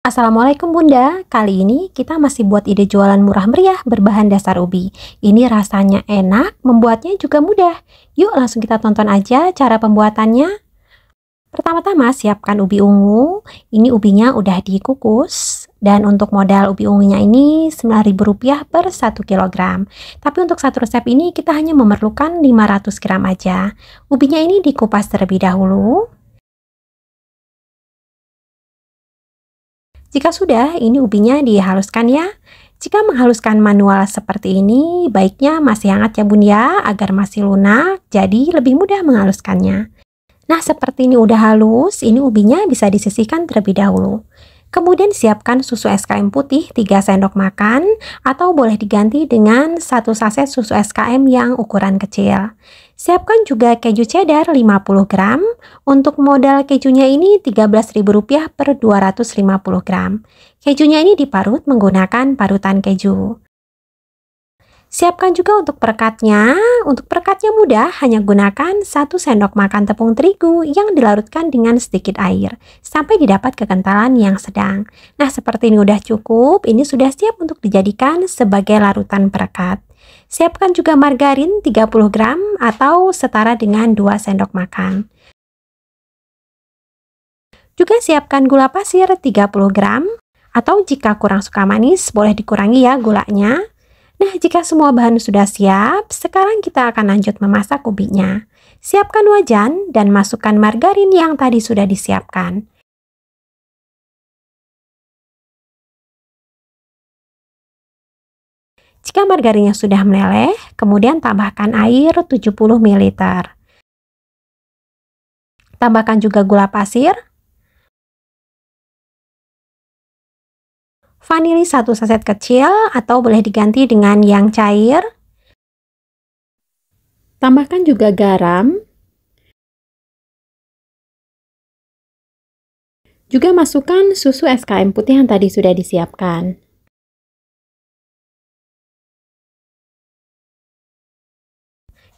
Assalamualaikum Bunda, kali ini kita masih buat ide jualan murah meriah berbahan dasar ubi. Ini rasanya enak, membuatnya juga mudah. Yuk langsung kita tonton aja cara pembuatannya. Pertama-tama siapkan ubi ungu, ini ubinya udah dikukus. Dan untuk modal ubi ungunya ini Rp9.000 per 1 kg. Tapi untuk satu resep ini kita hanya memerlukan 500 gram aja. Ubinya ini dikupas terlebih dahulu. Jika sudah, ini ubinya dihaluskan ya. Jika menghaluskan manual seperti ini, baiknya masih hangat ya bun ya, agar masih lunak, jadi lebih mudah menghaluskannya. Nah, seperti ini udah halus, ini ubinya bisa disisihkan terlebih dahulu. Kemudian siapkan susu SKM putih 3 sendok makan atau boleh diganti dengan satu saset susu SKM yang ukuran kecil. Siapkan juga keju cheddar 50 gram. Untuk modal kejunya ini Rp13.000 per 250 gram. Kejunya ini diparut menggunakan parutan keju. Siapkan juga untuk perekatnya. Untuk perekatnya mudah, hanya gunakan satu sendok makan tepung terigu yang dilarutkan dengan sedikit air sampai didapat kekentalan yang sedang. Nah, seperti ini udah cukup, ini sudah siap untuk dijadikan sebagai larutan perekat. Siapkan juga margarin 30 gram atau setara dengan 2 sendok makan. Juga siapkan gula pasir 30 gram atau jika kurang suka manis boleh dikurangi ya gulanya. Nah, jika semua bahan sudah siap, sekarang kita akan lanjut memasak ubinya. Siapkan wajan dan masukkan margarin yang tadi sudah disiapkan. Jika margarinnya sudah meleleh, kemudian tambahkan air 70 ml. Tambahkan juga gula pasir, vanili satu saset kecil atau boleh diganti dengan yang cair. Tambahkan juga garam. Juga masukkan susu SKM putih yang tadi sudah disiapkan.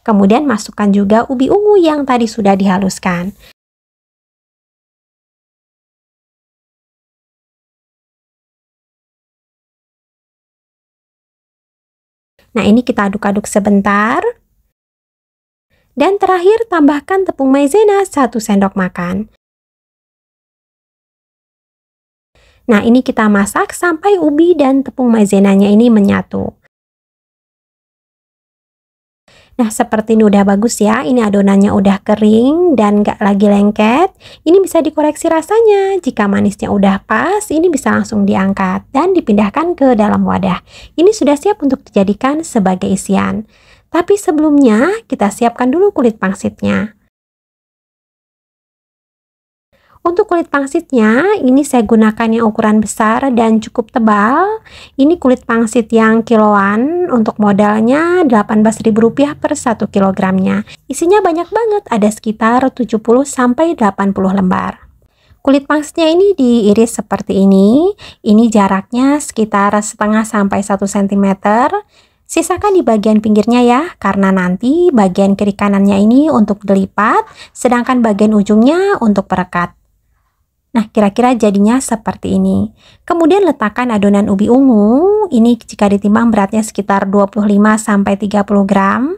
Kemudian masukkan juga ubi ungu yang tadi sudah dihaluskan. Nah, ini kita aduk-aduk sebentar. Dan terakhir, tambahkan tepung maizena 1 sendok makan. Nah, ini kita masak sampai ubi dan tepung maizenanya ini menyatu. Nah seperti ini udah bagus ya, ini adonannya udah kering dan nggak lagi lengket. Ini bisa dikoreksi rasanya, jika manisnya udah pas ini bisa langsung diangkat dan dipindahkan ke dalam wadah. Ini sudah siap untuk dijadikan sebagai isian. Tapi sebelumnya kita siapkan dulu kulit pangsitnya. Untuk kulit pangsitnya, ini saya gunakan yang ukuran besar dan cukup tebal. Ini kulit pangsit yang kiloan, untuk modalnya Rp18.000 per 1 kilogramnya. Isinya banyak banget, ada sekitar 70 80 lembar. Kulit pangsitnya ini diiris seperti ini. Ini jaraknya sekitar setengah sampai 1 cm. Sisakan di bagian pinggirnya ya, karena nanti bagian kiri kanannya ini untuk dilipat, sedangkan bagian ujungnya untuk perekat. Nah, kira-kira jadinya seperti ini. Kemudian letakkan adonan ubi ungu, ini jika ditimbang beratnya sekitar 25-30 gram.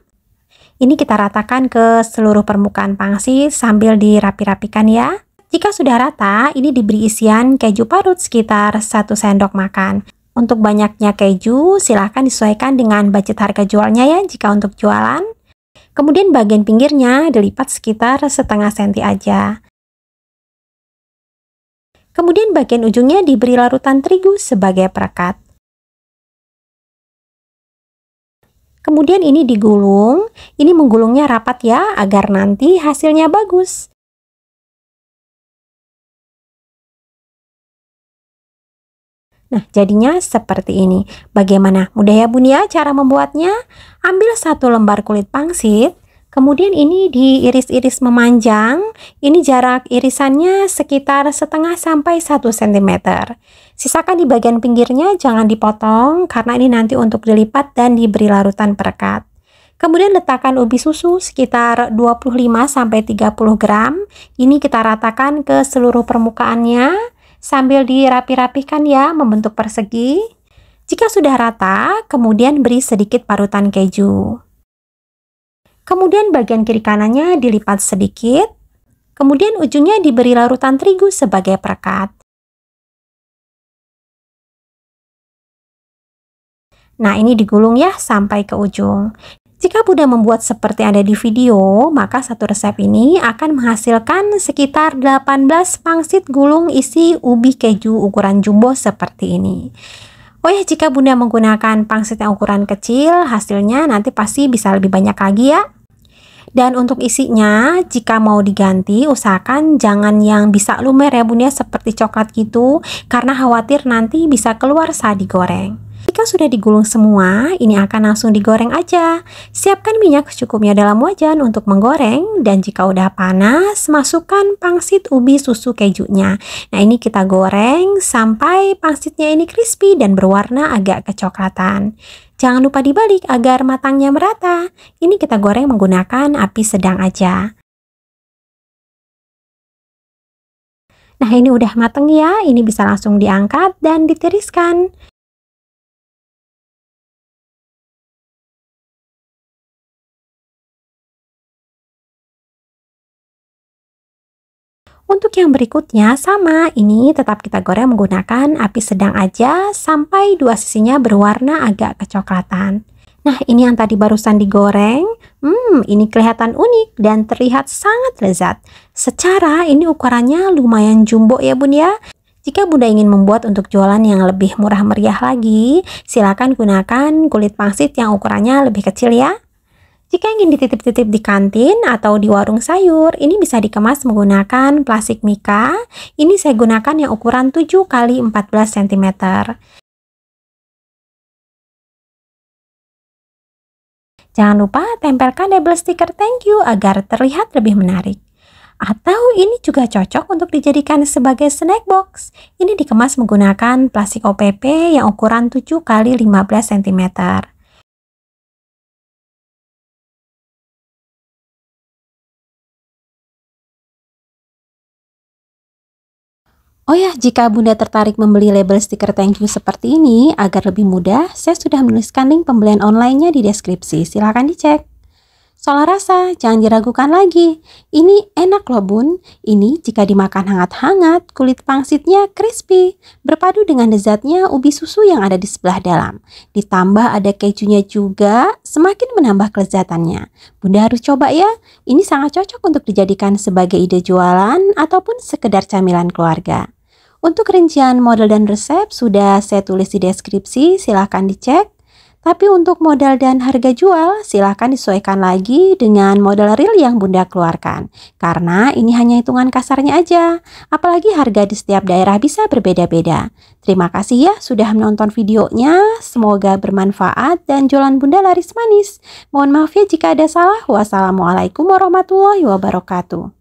Ini kita ratakan ke seluruh permukaan pangsit sambil dirapi-rapikan ya. Jika sudah rata, ini diberi isian keju parut sekitar 1 sendok makan. Untuk banyaknya keju, silahkan disesuaikan dengan budget harga jualnya ya jika untuk jualan. Kemudian bagian pinggirnya dilipat sekitar setengah senti aja. Kemudian bagian ujungnya diberi larutan terigu sebagai perekat. Kemudian ini digulung, ini menggulungnya rapat ya agar nanti hasilnya bagus. Nah, jadinya seperti ini. Bagaimana? Mudah ya bun ya cara membuatnya? Ambil satu lembar kulit pangsit, Kemudian ini diiris-iris memanjang. Ini jarak irisannya sekitar setengah sampai 1 cm. Sisakan di bagian pinggirnya jangan dipotong karena ini nanti untuk dilipat dan diberi larutan perekat. Kemudian letakkan ubi susu sekitar 25 sampai 30 gram. Ini kita ratakan ke seluruh permukaannya sambil dirapi rapikan ya membentuk persegi. Jika sudah rata, kemudian beri sedikit parutan keju. Kemudian bagian kiri kanannya dilipat sedikit. Kemudian ujungnya diberi larutan terigu sebagai perekat. Nah, ini digulung ya sampai ke ujung. Jika Bunda membuat seperti ada di video, maka satu resep ini akan menghasilkan sekitar 18 pangsit gulung isi ubi keju ukuran jumbo seperti ini. Oh ya, jika Bunda menggunakan pangsit yang ukuran kecil, hasilnya nanti pasti bisa lebih banyak lagi ya. Dan untuk isinya, jika mau diganti, usahakan jangan yang bisa lumer ya bun ya, seperti coklat gitu, karena khawatir nanti bisa keluar saat digoreng. Ketika sudah digulung semua, ini akan langsung digoreng aja. Siapkan minyak secukupnya dalam wajan untuk menggoreng dan jika udah panas, masukkan pangsit ubi susu kejunya. Nah, ini kita goreng sampai pangsitnya ini crispy dan berwarna agak kecoklatan. Jangan lupa dibalik agar matangnya merata. Ini kita goreng menggunakan api sedang aja. Nah, ini udah mateng ya. Ini bisa langsung diangkat dan ditiriskan. Untuk yang berikutnya sama, ini tetap kita goreng menggunakan api sedang aja sampai dua sisinya berwarna agak kecoklatan. Nah, ini yang tadi barusan digoreng. Hmm, ini kelihatan unik dan terlihat sangat lezat. Secara ini ukurannya lumayan jumbo ya bun ya. Jika Bunda ingin membuat untuk jualan yang lebih murah meriah lagi, silakan gunakan kulit pangsit yang ukurannya lebih kecil ya. Jika ingin dititip-titip di kantin atau di warung sayur, ini bisa dikemas menggunakan plastik mika. Ini saya gunakan yang ukuran 7 x 14 cm. Jangan lupa tempelkan label stiker thank you agar terlihat lebih menarik. Atau ini juga cocok untuk dijadikan sebagai snack box. Ini dikemas menggunakan plastik OPP yang ukuran 7 x 15 cm. Oh ya, jika Bunda tertarik membeli label stiker thank you seperti ini agar lebih mudah, saya sudah menuliskan link pembelian online-nya di deskripsi. Silahkan dicek. Soal rasa, jangan diragukan lagi. Ini enak loh bun. Ini jika dimakan hangat-hangat, kulit pangsitnya crispy, berpadu dengan lezatnya ubi susu yang ada di sebelah dalam. Ditambah ada kejunya juga, semakin menambah kelezatannya. Bunda harus coba ya. Ini sangat cocok untuk dijadikan sebagai ide jualan ataupun sekedar camilan keluarga. Untuk rincian model dan resep sudah saya tulis di deskripsi, silahkan dicek. Tapi untuk modal dan harga jual, silahkan disesuaikan lagi dengan modal real yang Bunda keluarkan. Karena ini hanya hitungan kasarnya aja, apalagi harga di setiap daerah bisa berbeda-beda. Terima kasih ya sudah menonton videonya, semoga bermanfaat dan jualan Bunda laris manis. Mohon maaf ya jika ada salah, wassalamualaikum warahmatullahi wabarakatuh.